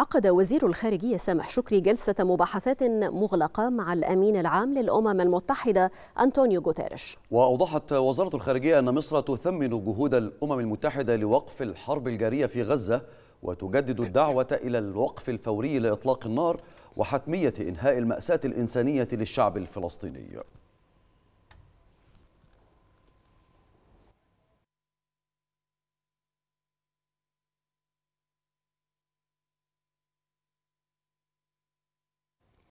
عقد وزير الخارجية سامح شكري جلسة مباحثات مغلقة مع الأمين العام للأمم المتحدة أنطونيو غوتيريش. وأوضحت وزارة الخارجية أن مصر تثمن جهود الأمم المتحدة لوقف الحرب الجارية في غزة وتجدد الدعوة إلى الوقف الفوري لإطلاق النار وحتمية إنهاء المأساة الإنسانية للشعب الفلسطيني